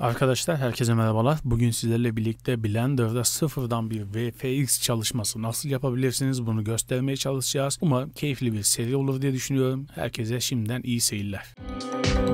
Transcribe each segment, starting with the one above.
Arkadaşlar herkese merhabalar. Bugün sizlerle birlikte Blender'da sıfırdan bir VFX çalışması nasıl yapabilirsiniz bunu göstermeye çalışacağız. Umarım keyifli bir seri olur diye düşünüyorum. Herkese şimdiden iyi seyirler. Müzik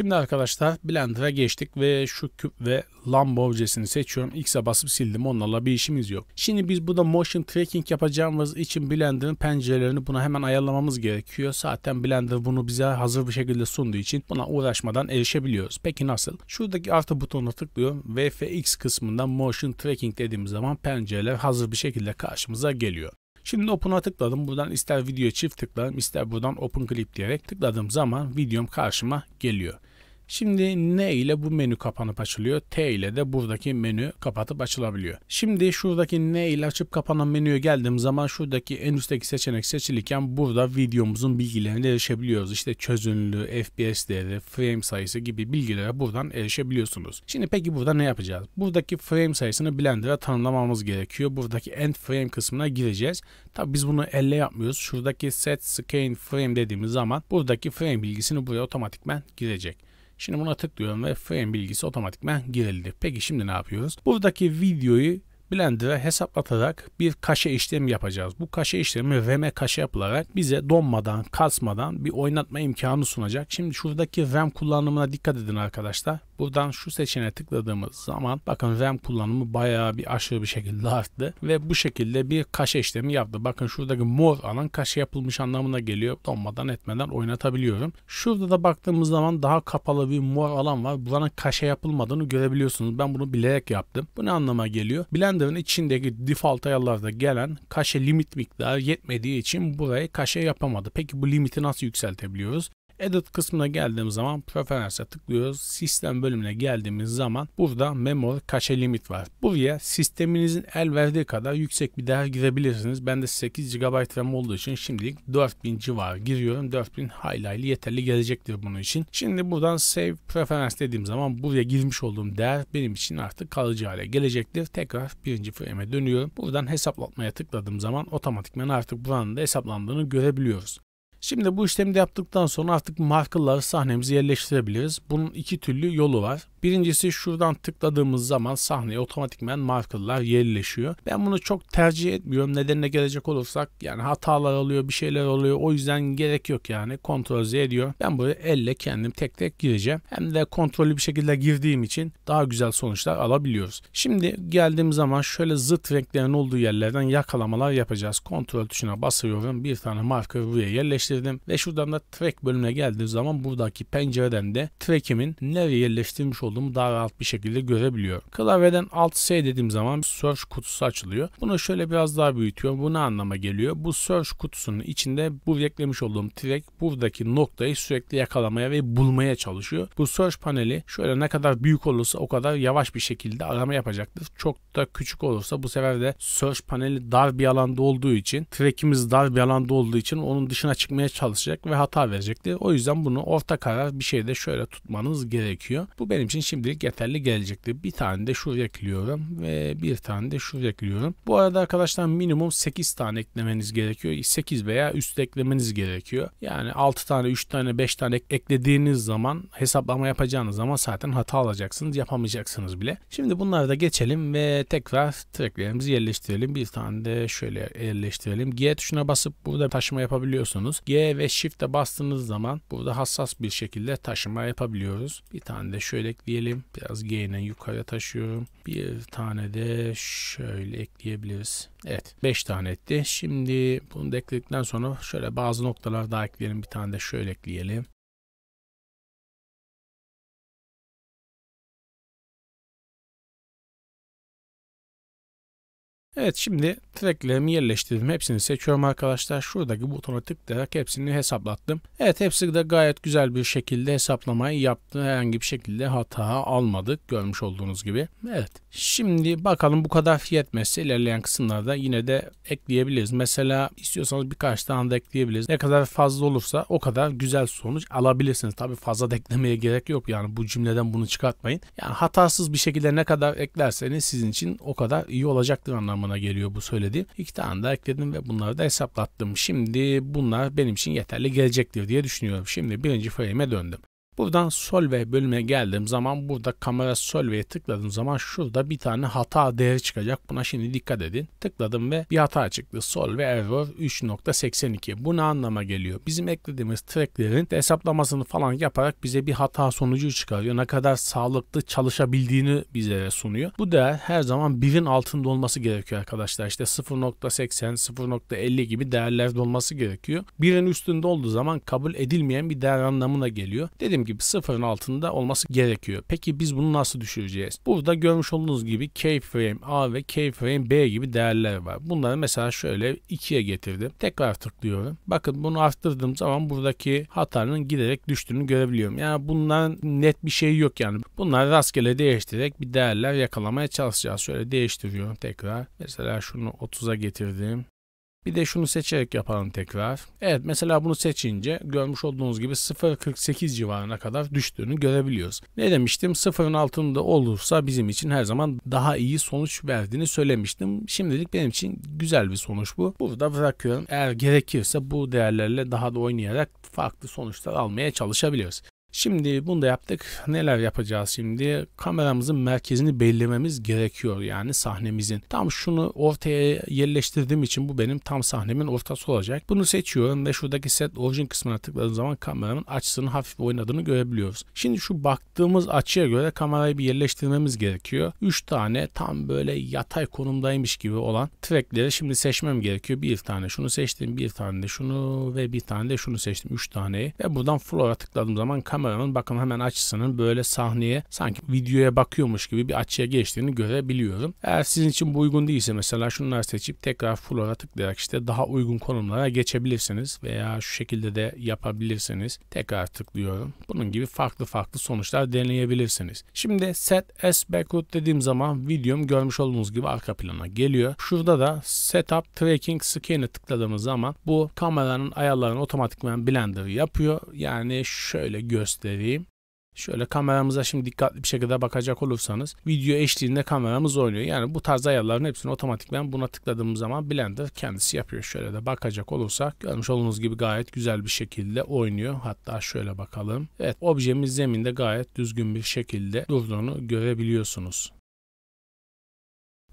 Şimdi arkadaşlar Blender'a geçtik ve şu küp ve lamba objesini seçiyorum. X'e basıp sildim. Onlarla bir işimiz yok. Şimdi biz burada motion tracking yapacağımız için Blender'ın pencerelerini buna hemen ayarlamamız gerekiyor. Zaten Blender bunu bize hazır bir şekilde sunduğu için buna uğraşmadan erişebiliyoruz. Peki nasıl? Şuradaki artı butonuna tıklıyorum. VFX kısmından motion tracking dediğimiz zaman pencereler hazır bir şekilde karşımıza geliyor. Şimdi Open'a tıkladım. Buradan ister video çift tıklarım ister buradan Open Clip diyerek tıkladığım zaman videom karşıma geliyor. Şimdi N ile bu menü kapanıp açılıyor. T ile de buradaki menü kapatıp açılabiliyor. Şimdi şuradaki N ile açıp kapanan menüye geldiğim zaman şuradaki en üstteki seçenek seçilirken burada videomuzun bilgilerine erişebiliyoruz. İşte çözünürlüğü, FPS değeri, frame sayısı gibi bilgilere buradan erişebiliyorsunuz. Şimdi peki burada ne yapacağız? Buradaki frame sayısını Blender'a tanımlamamız gerekiyor. Buradaki end frame kısmına gireceğiz. Tabi biz bunu elle yapmıyoruz. Şuradaki set scan frame dediğimiz zaman buradaki frame bilgisini buraya otomatikmen girecek. Şimdi buna tıklıyorum ve frame bilgisi otomatikman girildi. Peki şimdi ne yapıyoruz? Buradaki videoyu Blender'a e hesaplatarak bir kaşe işlemi yapacağız. Bu kaşe işlemi RAM'e kaşe yapılarak bize donmadan, kasmadan bir oynatma imkanı sunacak. Şimdi şuradaki RAM kullanımına dikkat edin arkadaşlar. Buradan şu seçeneğe tıkladığımız zaman bakın RAM kullanımı bayağı bir aşırı bir şekilde arttı ve bu şekilde bir kaşe işlemi yaptı. Bakın şuradaki mor alan kaşe yapılmış anlamına geliyor. Donmadan etmeden oynatabiliyorum. Şurada da baktığımız zaman daha kapalı bir mor alan var. Buranın kaşe yapılmadığını görebiliyorsunuz. Ben bunu bilerek yaptım. Bu ne anlama geliyor? Blender Blender'ın içindeki default ayarlarda gelen kaşe limit miktarı yetmediği için buraya kaşe yapamadı. Peki bu limiti nasıl yükseltebiliyoruz? Edit kısmına geldiğim zaman Preference'e tıklıyoruz. Sistem bölümüne geldiğimiz zaman burada Memory Cache Limit var. Buraya sisteminizin el verdiği kadar yüksek bir değer girebilirsiniz. Ben de 8 GB RAM olduğu için şimdilik 4000 civar giriyorum. 4000 highlight'li yeterli gelecektir bunun için. Şimdi buradan Save Preference dediğim zaman buraya girmiş olduğum değer benim için artık kalıcı hale gelecektir. Tekrar birinci frame'e dönüyorum. Buradan hesaplatmaya tıkladığım zaman otomatikman artık buranın da hesaplandığını görebiliyoruz. Şimdi bu işlemi de yaptıktan sonra artık markaları sahnemizi yerleştirebiliriz. Bunun iki türlü yolu var. Birincisi şuradan tıkladığımız zaman sahneye otomatikmen markerlar yerleşiyor. Ben bunu çok tercih etmiyorum. Nedenine gelecek olursak yani hatalar oluyor bir şeyler oluyor. O yüzden gerek yok yani. kontrol Z ediyor. Ben buraya elle kendim tek tek gireceğim. Hem de kontrollü bir şekilde girdiğim için daha güzel sonuçlar alabiliyoruz. Şimdi geldiğim zaman şöyle zıt renklerin olduğu yerlerden yakalamalar yapacağız. kontrol tuşuna basıyorum. Bir tane marker buraya yerleştirdim. Ve şuradan da track bölümüne geldiğim zaman buradaki pencereden de track'imin nereye yerleştirmiş olduğunu olduğumu daha rahat bir şekilde görebiliyor. Klavyeden alt S dediğim zaman search kutusu açılıyor. Bunu şöyle biraz daha büyütüyorum. Bu ne anlama geliyor? Bu search kutusunun içinde bu eklemiş olduğum track buradaki noktayı sürekli yakalamaya ve bulmaya çalışıyor. Bu search paneli şöyle ne kadar büyük olursa o kadar yavaş bir şekilde arama yapacaktır. Çok da küçük olursa bu sefer de search paneli dar bir alanda olduğu için track'imiz dar bir alanda olduğu için onun dışına çıkmaya çalışacak ve hata verecektir. O yüzden bunu orta karar bir şeyde şöyle tutmanız gerekiyor. Bu benim için için şimdilik yeterli gelecektir. Bir tane de şuraya ekliyorum ve bir tane de şuraya ekliyorum. Bu arada arkadaşlar minimum 8 tane eklemeniz gerekiyor. 8 veya üst eklemeniz gerekiyor. Yani 6 tane, 3 tane, 5 tane eklediğiniz zaman hesaplama yapacağınız zaman zaten hata alacaksınız. Yapamayacaksınız bile. Şimdi bunları da geçelim ve tekrar tracklerimizi yerleştirelim. Bir tane de şöyle yerleştirelim. G tuşuna basıp burada taşıma yapabiliyorsunuz. G ve Shift'e bastığınız zaman burada hassas bir şekilde taşıma yapabiliyoruz. Bir tane de şöyle ekleyelim ekleyelim. Biraz G'nin yukarıya taşıyorum. Bir tane de şöyle ekleyebiliriz. Evet 5 tane etti. Şimdi bunu da ekledikten sonra şöyle bazı noktalar daha ekleyelim. Bir tane de şöyle ekleyelim. Evet şimdi tracklerimi yerleştirdim. Hepsini seçiyorum arkadaşlar. Şuradaki butona tıklayarak hepsini hesaplattım. Evet hepsi de gayet güzel bir şekilde hesaplamayı yaptı. Herhangi bir şekilde hata almadık görmüş olduğunuz gibi. Evet Şimdi bakalım bu kadar fiyatmesi ilerleyen kısımlarda yine de ekleyebiliriz. Mesela istiyorsanız birkaç tane de ekleyebiliriz. Ne kadar fazla olursa o kadar güzel sonuç alabilirsiniz. Tabi fazla da eklemeye gerek yok yani bu cümleden bunu çıkartmayın. Yani hatasız bir şekilde ne kadar eklerseniz sizin için o kadar iyi olacaktır anlamına geliyor bu söylediğim. İki tane daha ekledim ve bunları da hesaplattım. Şimdi bunlar benim için yeterli gelecektir diye düşünüyorum. Şimdi birinci frame'e döndüm. Buradan Solvay bölümüne geldiğim zaman burada kamera Solvay'e tıkladığım zaman şurada bir tane hata değeri çıkacak. Buna şimdi dikkat edin. Tıkladım ve bir hata çıktı. Solvay error 3.82. Bu ne anlama geliyor? Bizim eklediğimiz tracklerin hesaplamasını falan yaparak bize bir hata sonucu çıkarıyor. Ne kadar sağlıklı çalışabildiğini bize sunuyor. Bu değer her zaman birin altında olması gerekiyor arkadaşlar. İşte 0.80, 0.50 gibi değerlerde olması gerekiyor. Birin üstünde olduğu zaman kabul edilmeyen bir değer anlamına geliyor. Dediğim gibi gibi sıfırın altında olması gerekiyor. Peki biz bunu nasıl düşüreceğiz? Burada görmüş olduğunuz gibi keyframe A ve keyframe B gibi değerler var. Bunları mesela şöyle 2'ye getirdim. Tekrar tıklıyorum. Bakın bunu arttırdığım zaman buradaki hatanın giderek düştüğünü görebiliyorum. Yani bunların net bir şey yok yani. Bunları rastgele değiştirerek bir değerler yakalamaya çalışacağız. Şöyle değiştiriyorum tekrar. Mesela şunu 30'a getirdim. Bir de şunu seçerek yapalım tekrar. Evet mesela bunu seçince görmüş olduğunuz gibi 0.48 civarına kadar düştüğünü görebiliyoruz. Ne demiştim? 0'ın altında olursa bizim için her zaman daha iyi sonuç verdiğini söylemiştim. Şimdilik benim için güzel bir sonuç bu. Burada bırakıyorum. Eğer gerekirse bu değerlerle daha da oynayarak farklı sonuçlar almaya çalışabiliyoruz. Şimdi bunu da yaptık. Neler yapacağız şimdi? Kameramızın merkezini belirlememiz gerekiyor yani sahnemizin. Tam şunu ortaya yerleştirdiğim için bu benim tam sahnemin ortası olacak. Bunu seçiyorum ve şuradaki set origin kısmına tıkladığım zaman kameramın açısını hafif oynadığını görebiliyoruz. Şimdi şu baktığımız açıya göre kamerayı bir yerleştirmemiz gerekiyor. 3 tane tam böyle yatay konumdaymış gibi olan trackleri şimdi seçmem gerekiyor. Bir tane şunu seçtim, bir tane de şunu ve bir tane de şunu seçtim. 3 tane ve buradan flora tıkladığım zaman kamera kameramanın bakın hemen açısının böyle sahneye sanki videoya bakıyormuş gibi bir açıya geçtiğini görebiliyorum. Eğer sizin için bu uygun değilse mesela şunları seçip tekrar flora tıklayarak işte daha uygun konumlara geçebilirsiniz veya şu şekilde de yapabilirsiniz. Tekrar tıklıyorum. Bunun gibi farklı farklı sonuçlar deneyebilirsiniz. Şimdi set as backward dediğim zaman videom görmüş olduğunuz gibi arka plana geliyor. Şurada da setup tracking scan'e tıkladığımız zaman bu kameranın ayarlarını otomatikman blender yapıyor. Yani şöyle göz göstereyim. Şöyle kameramıza şimdi dikkatli bir şekilde bakacak olursanız video eşliğinde kameramız oynuyor. Yani bu tarz ayarların hepsini otomatikman buna tıkladığımız zaman Blender kendisi yapıyor. Şöyle de bakacak olursak görmüş olduğunuz gibi gayet güzel bir şekilde oynuyor. Hatta şöyle bakalım. Evet objemiz zeminde gayet düzgün bir şekilde durduğunu görebiliyorsunuz.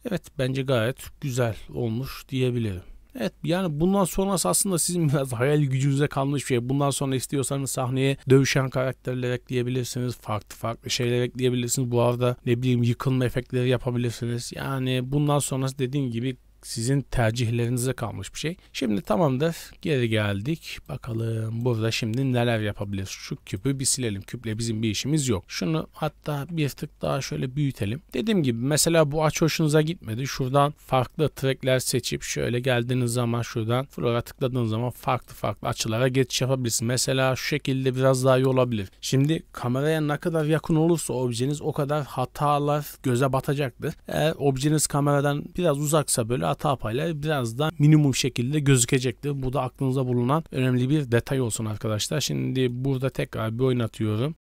Evet bence gayet güzel olmuş diyebilirim. Evet yani bundan sonrası aslında sizin biraz hayal gücünüze kalmış bir şey. Bundan sonra istiyorsanız sahneye dövüşen karakterler ekleyebilirsiniz. Farklı farklı şeyler ekleyebilirsiniz. Bu arada ne bileyim yıkılma efektleri yapabilirsiniz. Yani bundan sonrası dediğim gibi sizin tercihlerinize kalmış bir şey. Şimdi tamamdır. Geri geldik. Bakalım burada şimdi neler yapabiliriz? Şu küpü bir silelim. Küple bizim bir işimiz yok. Şunu hatta bir tık daha şöyle büyütelim. Dediğim gibi mesela bu aç hoşunuza gitmedi. Şuradan farklı trackler seçip şöyle geldiğiniz zaman şuradan flora tıkladığınız zaman farklı farklı açılara geçiş yapabilirsin. Mesela şu şekilde biraz daha iyi olabilir. Şimdi kameraya ne kadar yakın olursa objeniz o kadar hatalar göze batacaktır. Eğer objeniz kameradan biraz uzaksa böyle hata payla biraz da minimum şekilde gözükecektir. Bu da aklınıza bulunan önemli bir detay olsun arkadaşlar. Şimdi burada tekrar bir oynatıyorum.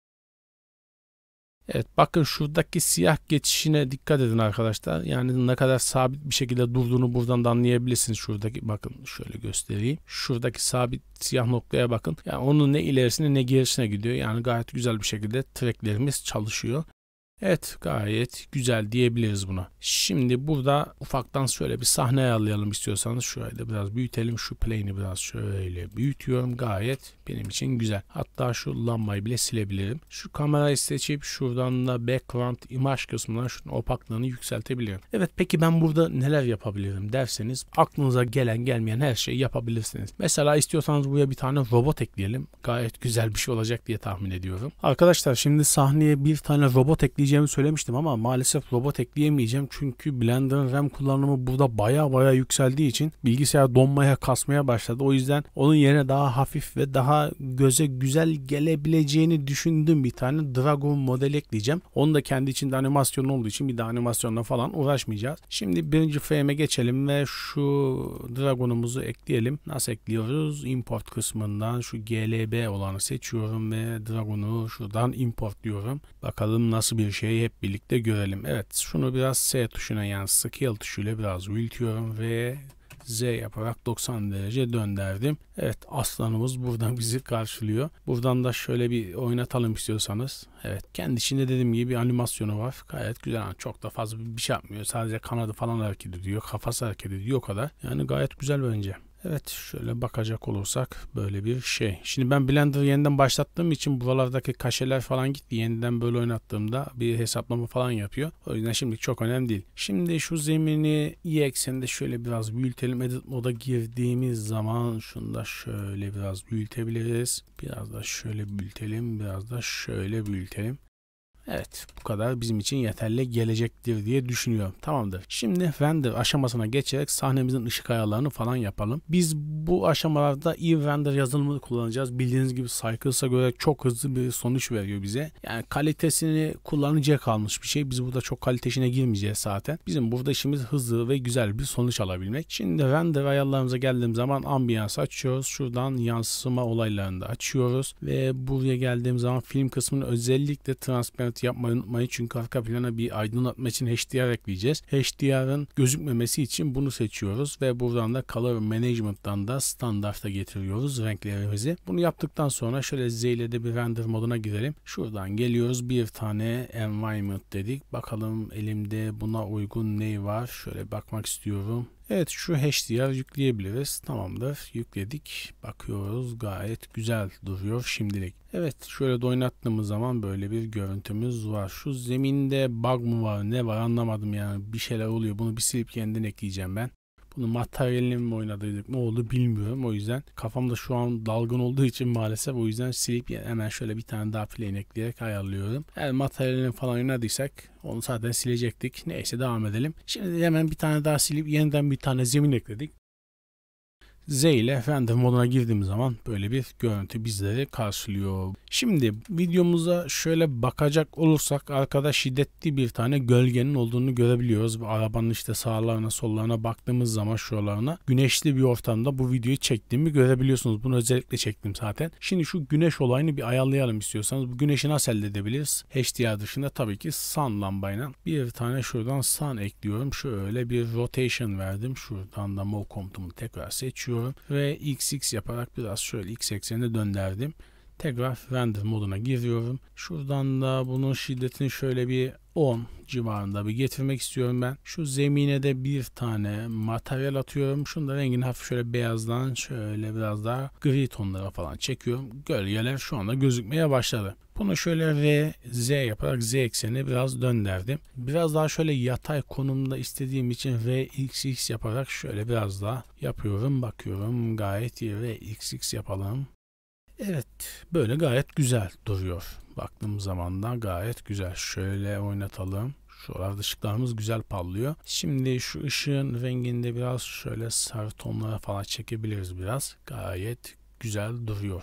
Evet bakın şuradaki siyah geçişine dikkat edin arkadaşlar. Yani ne kadar sabit bir şekilde durduğunu buradan da anlayabilirsiniz. Şuradaki bakın şöyle göstereyim. Şuradaki sabit siyah noktaya bakın. Yani onun ne ilerisine ne gerisine gidiyor. Yani gayet güzel bir şekilde treklerimiz çalışıyor. Evet gayet güzel diyebiliriz buna. Şimdi burada ufaktan şöyle bir sahne ayarlayalım istiyorsanız. Şöyle biraz büyütelim. Şu plane'i biraz şöyle büyütüyorum. Gayet benim için güzel. Hatta şu lambayı bile silebilirim. Şu kamerayı seçip şuradan da background imaj kısmından şunun opaklığını yükseltebilirim. Evet peki ben burada neler yapabilirim derseniz aklınıza gelen gelmeyen her şeyi yapabilirsiniz. Mesela istiyorsanız buraya bir tane robot ekleyelim. Gayet güzel bir şey olacak diye tahmin ediyorum. Arkadaşlar şimdi sahneye bir tane robot ekleyeceğim ekleyeceğimi söylemiştim ama maalesef robot ekleyemeyeceğim. Çünkü Blender'ın RAM kullanımı burada baya baya yükseldiği için bilgisayar donmaya kasmaya başladı. O yüzden onun yerine daha hafif ve daha göze güzel gelebileceğini düşündüğüm bir tane Dragon model ekleyeceğim. Onu da kendi içinde animasyon olduğu için bir daha animasyonla falan uğraşmayacağız. Şimdi birinci frame'e geçelim ve şu Dragon'umuzu ekleyelim. Nasıl ekliyoruz? Import kısmından şu GLB olanı seçiyorum ve Dragon'u şuradan import diyorum. Bakalım nasıl bir şeyi hep birlikte görelim. Evet şunu biraz S tuşuna yani scale tuşuyla biraz büyütüyorum ve Z yaparak 90 derece dönderdim. Evet aslanımız buradan bizi karşılıyor. Buradan da şöyle bir oynatalım istiyorsanız. Evet kendi içinde dediğim gibi bir animasyonu var. Gayet güzel. Yani çok da fazla bir şey yapmıyor. Sadece kanadı falan hareket ediyor. Kafası hareket ediyor o kadar. Yani gayet güzel bence. Evet şöyle bakacak olursak böyle bir şey. Şimdi ben Blender yeniden başlattığım için buralardaki kaşeler falan gitti. Yeniden böyle oynattığımda bir hesaplama falan yapıyor. O yüzden şimdi çok önemli değil. Şimdi şu zemini y ekseninde şöyle biraz büyütelim. Edit moda girdiğimiz zaman şunu da şöyle biraz büyütebiliriz. Biraz da şöyle büyütelim. Biraz da şöyle büyütelim. Evet bu kadar bizim için yeterli gelecektir diye düşünüyorum. Tamamdır. Şimdi render aşamasına geçerek sahnemizin ışık ayarlarını falan yapalım. Biz bu aşamalarda iyi render yazılımını kullanacağız. Bildiğiniz gibi Cycles'a göre çok hızlı bir sonuç veriyor bize. Yani kalitesini kullanıcıya kalmış bir şey. Biz burada çok kalitesine girmeyeceğiz zaten. Bizim burada işimiz hızlı ve güzel bir sonuç alabilmek. Şimdi render ayarlarımıza geldiğim zaman ambiyans açıyoruz. Şuradan yansıma olaylarını da açıyoruz. Ve buraya geldiğim zaman film kısmını özellikle transparent işareti yapmayı unutmayın. Çünkü arka plana bir aydınlatma için HDR ekleyeceğiz. HDR'ın gözükmemesi için bunu seçiyoruz ve buradan da Color management'dan da standarta getiriyoruz renklerimizi. Bunu yaptıktan sonra şöyle Z ile de bir render moduna girelim. Şuradan geliyoruz. Bir tane environment dedik. Bakalım elimde buna uygun ne var? Şöyle bakmak istiyorum. Evet şu HDR yükleyebiliriz. Tamamdır. Yükledik. Bakıyoruz gayet güzel duruyor şimdilik. Evet şöyle de oynattığımız zaman böyle bir görüntümüz var. Şu zeminde bug mı var ne var anlamadım yani bir şeyler oluyor. Bunu bir silip kendine ekleyeceğim ben. Bunu materyaline mi oynadıydık ne oldu bilmiyorum. O yüzden kafamda şu an dalgın olduğu için maalesef o yüzden silip hemen şöyle bir tane daha plane ekleyerek ayarlıyorum. Eğer materyalini falan oynadıysak onu zaten silecektik. Neyse devam edelim. Şimdi hemen bir tane daha silip yeniden bir tane zemin ekledik. Z ile Phantom moduna girdiğim zaman böyle bir görüntü bizleri karşılıyor. Şimdi videomuza şöyle bakacak olursak arkada şiddetli bir tane gölgenin olduğunu görebiliyoruz. Bu arabanın işte sağlarına sollarına baktığımız zaman şuralarına güneşli bir ortamda bu videoyu çektiğimi görebiliyorsunuz. Bunu özellikle çektim zaten. Şimdi şu güneş olayını bir ayarlayalım istiyorsanız. Bu güneşi nasıl elde edebiliriz? HDR dışında tabii ki sun lambayla. Bir tane şuradan sun ekliyorum. Şöyle bir rotation verdim. Şuradan da move komutumu tekrar seçiyorum açıyorum ve xx yaparak biraz şöyle x eksenine dönderdim. Tekrar render moduna giriyorum. Şuradan da bunun şiddetini şöyle bir 10 civarında bir getirmek istiyorum ben. Şu zemine de bir tane materyal atıyorum. Şunu da rengini hafif şöyle beyazdan şöyle biraz daha gri tonlara falan çekiyorum. Gölgeler şu anda gözükmeye başladı. Bunu şöyle R, Z yaparak Z ekseni biraz dönderdim. Biraz daha şöyle yatay konumda istediğim için R, X, X yaparak şöyle biraz daha yapıyorum. Bakıyorum gayet iyi R, X, X yapalım. Evet böyle gayet güzel duruyor. Baktığım zaman da gayet güzel. Şöyle oynatalım. Şuralarda ışıklarımız güzel parlıyor. Şimdi şu ışığın renginde biraz şöyle sarı tonlara falan çekebiliriz biraz. Gayet güzel duruyor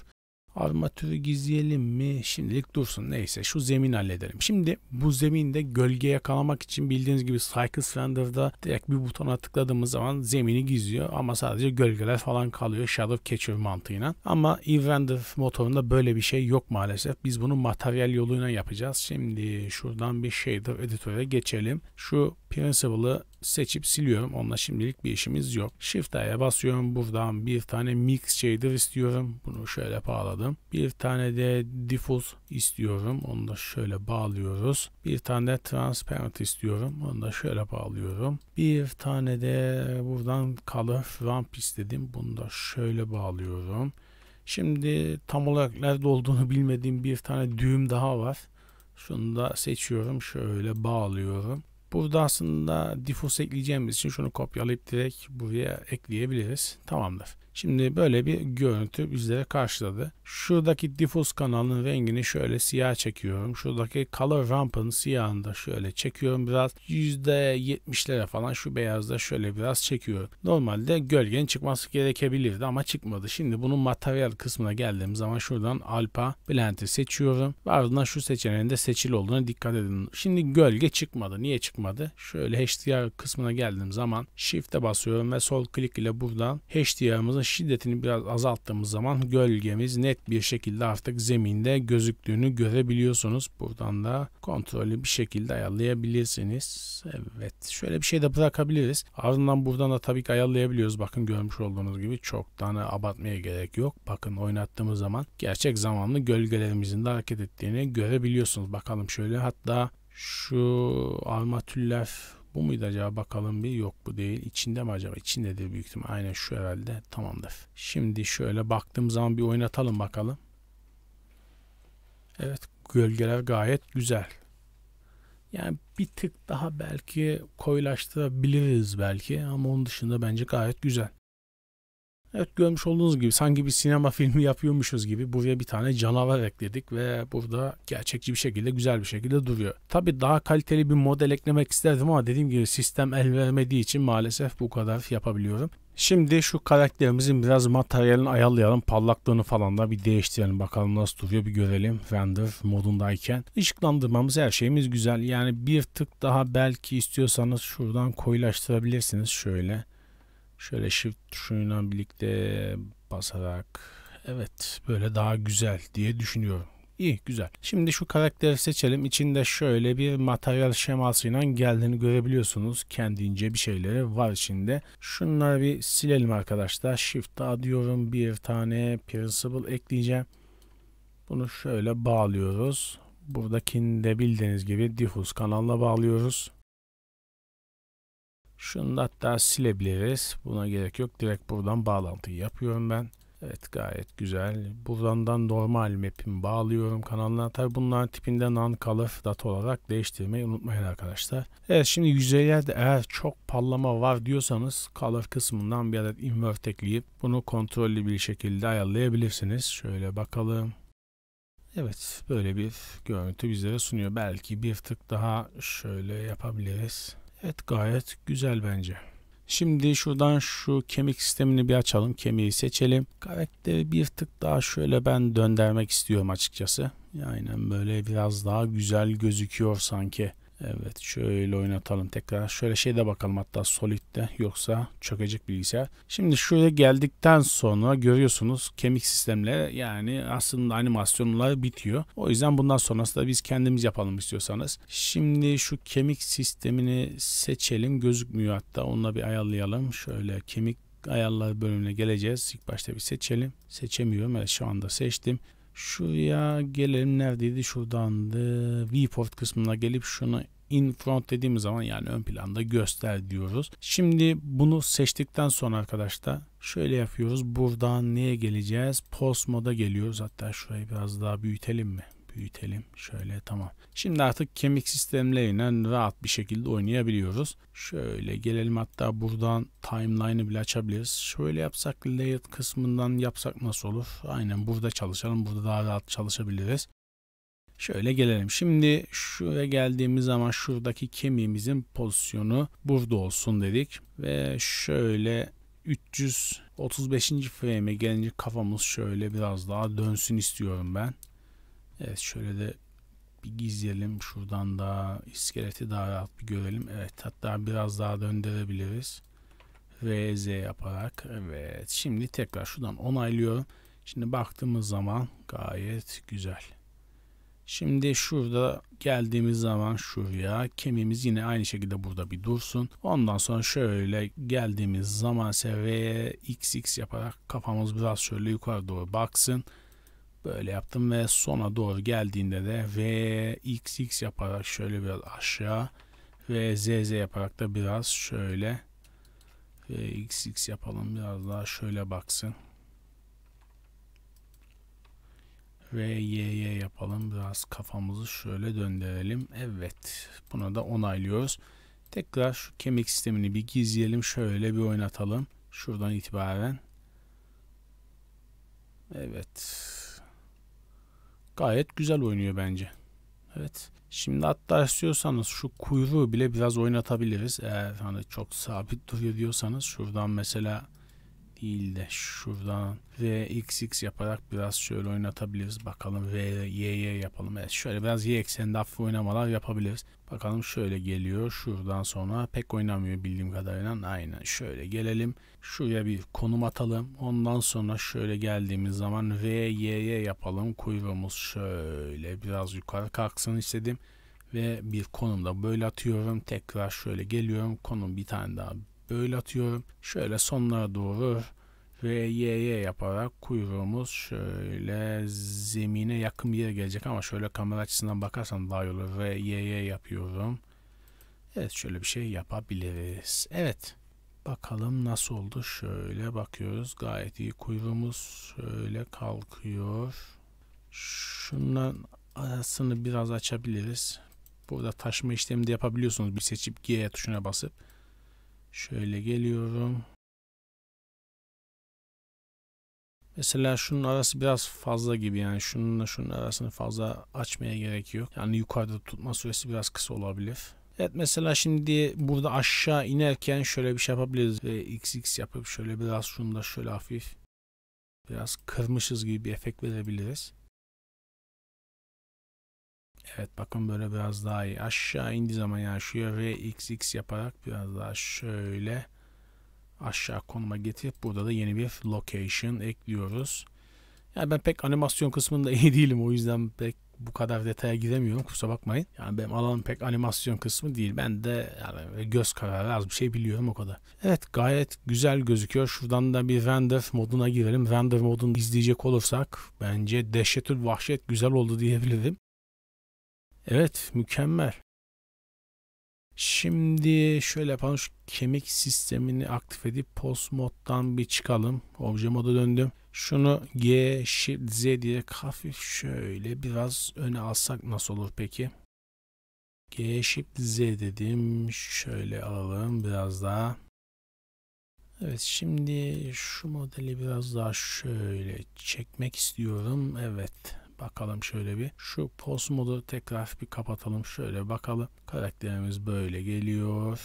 armatürü gizleyelim mi? Şimdilik dursun neyse şu zemin halledelim. Şimdi bu zeminde gölge yakalamak için bildiğiniz gibi Cycle Slender'da direkt bir butona tıkladığımız zaman zemini gizliyor ama sadece gölgeler falan kalıyor Shadow Catcher mantığıyla. Ama Evrender motorunda böyle bir şey yok maalesef. Biz bunu materyal yoluyla yapacağız. Şimdi şuradan bir shader editöre geçelim. Şu principle'ı seçip siliyorum. Onunla şimdilik bir işimiz yok. Shift A'ya basıyorum. Buradan bir tane mix shader istiyorum. Bunu şöyle bağladım. Bir tane de diffuse istiyorum. Onu da şöyle bağlıyoruz. Bir tane de transparent istiyorum. Onu da şöyle bağlıyorum. Bir tane de buradan color ramp istedim. Bunu da şöyle bağlıyorum. Şimdi tam olarak nerede olduğunu bilmediğim bir tane düğüm daha var. Şunu da seçiyorum. Şöyle bağlıyorum. Burada aslında diffuse ekleyeceğimiz için şunu kopyalayıp direkt buraya ekleyebiliriz. Tamamdır. Şimdi böyle bir görüntü bizlere karşıladı. Şuradaki difuz kanalının rengini şöyle siyah çekiyorum. Şuradaki color rampın siyahını da şöyle çekiyorum. Biraz %70'lere falan şu beyazda şöyle biraz çekiyorum. Normalde gölgenin çıkması gerekebilirdi ama çıkmadı. Şimdi bunun materyal kısmına geldiğim zaman şuradan alpa blend'i seçiyorum. Ve ardından şu seçeneğinde de seçili olduğuna dikkat edin. Şimdi gölge çıkmadı. Niye çıkmadı? Şöyle HDR kısmına geldiğim zaman shift'e basıyorum ve sol klik ile buradan HDR'ımızı yağmurumuzun şiddetini biraz azalttığımız zaman gölgemiz net bir şekilde artık zeminde gözüktüğünü görebiliyorsunuz. Buradan da kontrollü bir şekilde ayarlayabilirsiniz. Evet şöyle bir şey de bırakabiliriz. Ardından buradan da tabii ki ayarlayabiliyoruz. Bakın görmüş olduğunuz gibi çok tane abartmaya gerek yok. Bakın oynattığımız zaman gerçek zamanlı gölgelerimizin de hareket ettiğini görebiliyorsunuz. Bakalım şöyle hatta şu armatüller bu muydu acaba bakalım bir yok bu değil. İçinde mi acaba? İçindedir büyük ihtimal. Aynen şu herhalde tamamdır. Şimdi şöyle baktığım zaman bir oynatalım bakalım. Evet gölgeler gayet güzel. Yani bir tık daha belki koyulaştırabiliriz belki ama onun dışında bence gayet güzel. Evet görmüş olduğunuz gibi sanki bir sinema filmi yapıyormuşuz gibi buraya bir tane canavar ekledik ve burada gerçekçi bir şekilde güzel bir şekilde duruyor. Tabi daha kaliteli bir model eklemek isterdim ama dediğim gibi sistem el vermediği için maalesef bu kadar yapabiliyorum. Şimdi şu karakterimizin biraz materyalini ayarlayalım. Parlaklığını falan da bir değiştirelim. Bakalım nasıl duruyor bir görelim. Render modundayken. Işıklandırmamız her şeyimiz güzel. Yani bir tık daha belki istiyorsanız şuradan koyulaştırabilirsiniz. Şöyle. Şöyle shift tuşuyla birlikte basarak evet böyle daha güzel diye düşünüyorum. İyi güzel. Şimdi şu karakteri seçelim. İçinde şöyle bir materyal şemasıyla geldiğini görebiliyorsunuz. Kendince bir şeyleri var içinde. Şunları bir silelim arkadaşlar. Shift'e diyorum Bir tane principle ekleyeceğim. Bunu şöyle bağlıyoruz. Buradakini de bildiğiniz gibi diffuse kanalla bağlıyoruz. Şunu da hatta silebiliriz. Buna gerek yok. Direkt buradan bağlantıyı yapıyorum ben. Evet gayet güzel. Buradan da normal map'imi bağlıyorum kanalına. Tabi bunların tipinde non-color data olarak değiştirmeyi unutmayın arkadaşlar. Evet şimdi yüzeylerde eğer çok pallama var diyorsanız color kısmından bir adet invert ekleyip bunu kontrollü bir şekilde ayarlayabilirsiniz. Şöyle bakalım. Evet böyle bir görüntü bizlere sunuyor. Belki bir tık daha şöyle yapabiliriz. Evet gayet güzel bence. Şimdi şuradan şu kemik sistemini bir açalım. Kemiği seçelim. Karakteri bir tık daha şöyle ben döndürmek istiyorum açıkçası. Yani böyle biraz daha güzel gözüküyor sanki. Evet şöyle oynatalım tekrar. Şöyle şey de bakalım hatta solidde yoksa çökecek bilgisayar. Şimdi şöyle geldikten sonra görüyorsunuz kemik sistemle yani aslında animasyonlar bitiyor. O yüzden bundan sonrası da biz kendimiz yapalım istiyorsanız. Şimdi şu kemik sistemini seçelim. Gözükmüyor hatta onunla bir ayarlayalım. Şöyle kemik ayarlar bölümüne geleceğiz. İlk başta bir seçelim. Seçemiyorum. Evet, şu anda seçtim. Şuraya gelelim neredeydi? Şuradandı. Viewport kısmına gelip şunu in front dediğimiz zaman yani ön planda göster diyoruz. Şimdi bunu seçtikten sonra arkadaşlar şöyle yapıyoruz. Buradan neye geleceğiz? Post moda geliyoruz. Hatta şurayı biraz daha büyütelim mi? büyütelim. Şöyle tamam. Şimdi artık kemik sistemleriyle rahat bir şekilde oynayabiliyoruz. Şöyle gelelim hatta buradan timeline'ı bile açabiliriz. Şöyle yapsak layout kısmından yapsak nasıl olur? Aynen burada çalışalım. Burada daha rahat çalışabiliriz. Şöyle gelelim. Şimdi şuraya geldiğimiz zaman şuradaki kemiğimizin pozisyonu burada olsun dedik. Ve şöyle 335. frame'e gelince kafamız şöyle biraz daha dönsün istiyorum ben. Evet şöyle de bir gizleyelim. Şuradan da iskeleti daha rahat bir görelim. Evet hatta biraz daha döndürebiliriz. VZ yaparak. Evet şimdi tekrar şuradan onaylıyorum. Şimdi baktığımız zaman gayet güzel. Şimdi şurada geldiğimiz zaman şuraya kemiğimiz yine aynı şekilde burada bir dursun. Ondan sonra şöyle geldiğimiz zaman ise VXX yaparak kafamız biraz şöyle yukarı doğru baksın. Böyle yaptım ve sona doğru geldiğinde de V, X, yaparak şöyle biraz aşağı ve ZZ yaparak da biraz şöyle V, X, yapalım. Biraz daha şöyle baksın. ve YY yapalım. Biraz kafamızı şöyle döndürelim. Evet. Buna da onaylıyoruz. Tekrar şu kemik sistemini bir gizleyelim. Şöyle bir oynatalım. Şuradan itibaren. Evet gayet güzel oynuyor bence. Evet. Şimdi hatta istiyorsanız şu kuyruğu bile biraz oynatabiliriz. Eğer hani çok sabit duruyor diyorsanız şuradan mesela değil de şuradan RXX yaparak biraz şöyle oynatabiliriz. Bakalım R, Y'ye yapalım. Evet şöyle biraz Y ekseninde hafif oynamalar yapabiliriz. Bakalım şöyle geliyor. Şuradan sonra pek oynamıyor bildiğim kadarıyla. Aynen şöyle gelelim. Şuraya bir konum atalım. Ondan sonra şöyle geldiğimiz zaman R, Y'ye yapalım. Kuyruğumuz şöyle biraz yukarı kalksın istedim ve bir konumda böyle atıyorum. Tekrar şöyle geliyorum. Konum bir tane daha böyle atıyorum. Şöyle sonlara doğru RYY yaparak kuyruğumuz şöyle zemine yakın bir yere gelecek ama şöyle kamera açısından bakarsan daha iyi olur. RYY yapıyorum. Evet şöyle bir şey yapabiliriz. Evet. Bakalım nasıl oldu. Şöyle bakıyoruz. Gayet iyi. Kuyruğumuz şöyle kalkıyor. Şundan arasını biraz açabiliriz. Burada taşıma işlemi de yapabiliyorsunuz. Bir seçip G tuşuna basıp. Şöyle geliyorum. Mesela şunun arası biraz fazla gibi yani şununla şunun arasını fazla açmaya gerek yok. Yani yukarıda tutma süresi biraz kısa olabilir. Evet mesela şimdi burada aşağı inerken şöyle bir şey yapabiliriz. Ve XX yapıp şöyle biraz şunu da şöyle hafif biraz kırmışız gibi bir efekt verebiliriz. Evet bakın böyle biraz daha iyi. Aşağı indi zaman yani şuraya VXX yaparak biraz daha şöyle aşağı konuma getirip burada da yeni bir location ekliyoruz. Yani ben pek animasyon kısmında iyi değilim o yüzden pek bu kadar detaya giremiyorum kusura bakmayın. Yani benim alanım pek animasyon kısmı değil. Ben de yani göz kararı az bir şey biliyorum o kadar. Evet gayet güzel gözüküyor. Şuradan da bir render moduna girelim. Render modunu izleyecek olursak bence dehşetül vahşet güzel oldu diyebilirim. Evet mükemmel. Şimdi şöyle yapalım şu kemik sistemini aktif edip post moddan bir çıkalım. Obje moda döndüm. Şunu G, Shift, Z diye hafif şöyle biraz öne alsak nasıl olur peki? G, Shift, Z dedim. Şöyle alalım biraz daha. Evet şimdi şu modeli biraz daha şöyle çekmek istiyorum. Evet Bakalım şöyle bir şu post modu tekrar bir kapatalım. Şöyle bakalım. Karakterimiz böyle geliyor.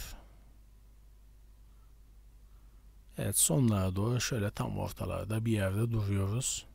Evet sonlara doğru şöyle tam ortalarda bir yerde duruyoruz.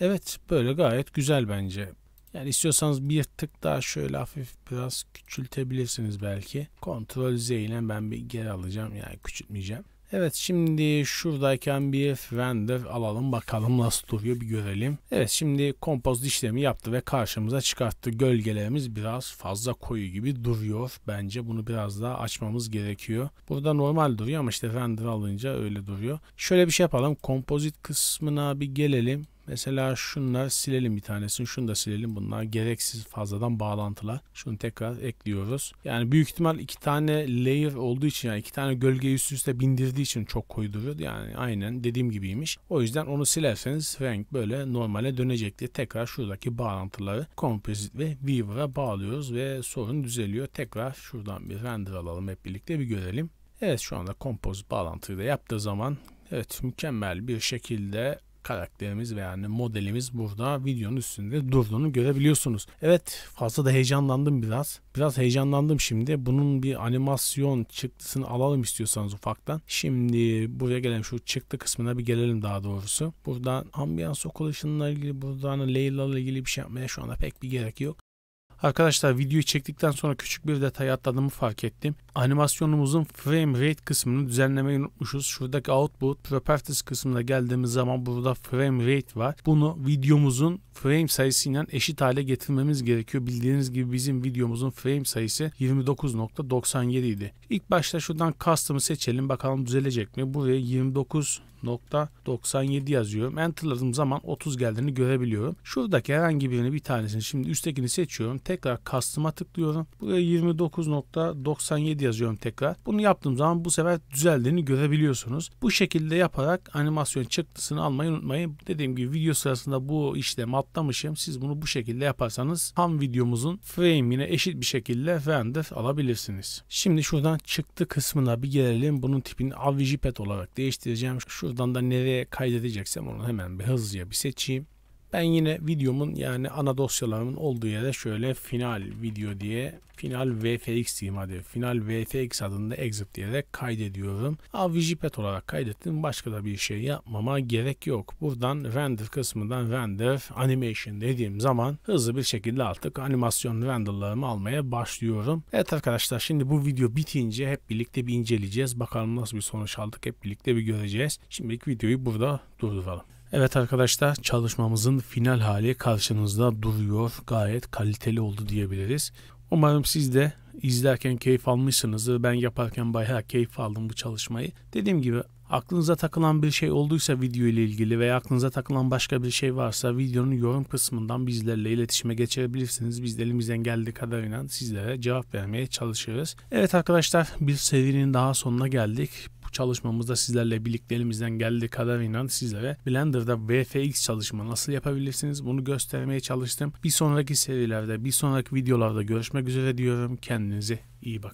Evet böyle gayet güzel bence. Yani istiyorsanız bir tık daha şöyle hafif biraz küçültebilirsiniz belki. Ctrl Z ile ben bir geri alacağım yani küçültmeyeceğim. Evet şimdi şuradayken bir render alalım bakalım nasıl duruyor bir görelim. Evet şimdi kompozit işlemi yaptı ve karşımıza çıkarttı. Gölgelerimiz biraz fazla koyu gibi duruyor. Bence bunu biraz daha açmamız gerekiyor. Burada normal duruyor ama işte render alınca öyle duruyor. Şöyle bir şey yapalım. Kompozit kısmına bir gelelim. Mesela şunla silelim bir tanesini, şunu da silelim. Bunlar gereksiz fazladan bağlantılar. Şunu tekrar ekliyoruz. Yani büyük ihtimal iki tane layer olduğu için yani iki tane gölge üst üste bindirdiği için çok koyduruyor. Yani aynen dediğim gibiymiş. O yüzden onu silerseniz renk böyle normale dönecekti. Tekrar şuradaki bağlantıları Composite ve Weaver'a bağlıyoruz ve sorun düzeliyor. Tekrar şuradan bir render alalım hep birlikte bir görelim. Evet şu anda kompozit bağlantıyı da yaptığı zaman Evet mükemmel bir şekilde karakterimiz ve yani modelimiz burada videonun üstünde durduğunu görebiliyorsunuz. Evet fazla da heyecanlandım biraz. Biraz heyecanlandım şimdi. Bunun bir animasyon çıktısını alalım istiyorsanız ufaktan. Şimdi buraya gelen şu çıktı kısmına bir gelelim daha doğrusu. Buradan ambiyans okuluşunla ilgili buradan Leyla ile ilgili bir şey yapmaya şu anda pek bir gerek yok. Arkadaşlar videoyu çektikten sonra küçük bir detay atladığımı fark ettim. Animasyonumuzun frame rate kısmını düzenlemeyi unutmuşuz. Şuradaki output properties kısmına geldiğimiz zaman burada frame rate var. Bunu videomuzun frame sayısıyla eşit hale getirmemiz gerekiyor. Bildiğiniz gibi bizim videomuzun frame sayısı 29.97 idi. İlk başta şuradan custom'ı seçelim bakalım düzelecek mi? Buraya 29 .97 yazıyorum. Enter'ladığım zaman 30 geldiğini görebiliyorum. Şuradaki herhangi birini bir tanesini şimdi üsttekini seçiyorum. Tekrar custom'a tıklıyorum. Buraya 29.97 yazıyorum tekrar. Bunu yaptığım zaman bu sefer düzeldiğini görebiliyorsunuz. Bu şekilde yaparak animasyon çıktısını almayı unutmayın. Dediğim gibi video sırasında bu işlemi atlamışım. Siz bunu bu şekilde yaparsanız ham videomuzun frame'ine eşit bir şekilde fende alabilirsiniz. Şimdi şuradan çıktı kısmına bir gelelim. Bunun tipini avjipet olarak değiştireceğim. Şuradan da nereye kaydedeceksem onu hemen bir hızlıca bir seçeyim. Ben yine videomun yani ana dosyalarımın olduğu yere şöyle final video diye final vfx diyeyim hadi. Final vfx adında exit diyerek kaydediyorum. avijipet olarak kaydettim. Başka da bir şey yapmama gerek yok. Buradan render kısmından render animation dediğim zaman hızlı bir şekilde artık animasyon renderlarımı almaya başlıyorum. Evet arkadaşlar şimdi bu video bitince hep birlikte bir inceleyeceğiz. Bakalım nasıl bir sonuç aldık hep birlikte bir göreceğiz. Şimdilik videoyu burada durduralım. Evet arkadaşlar çalışmamızın final hali karşınızda duruyor. Gayet kaliteli oldu diyebiliriz. Umarım siz de izlerken keyif almışsınızdır. Ben yaparken bayağı keyif aldım bu çalışmayı. Dediğim gibi aklınıza takılan bir şey olduysa video ile ilgili veya aklınıza takılan başka bir şey varsa videonun yorum kısmından bizlerle iletişime geçirebilirsiniz. Biz de elimizden geldiği kadarıyla sizlere cevap vermeye çalışırız. Evet arkadaşlar bir serinin daha sonuna geldik çalışmamızda sizlerle birliklerimizden geldiği kadar inan sizlere Blender'da VFX çalışma nasıl yapabilirsiniz bunu göstermeye çalıştım. Bir sonraki serilerde, bir sonraki videolarda görüşmek üzere diyorum. Kendinize iyi bakın.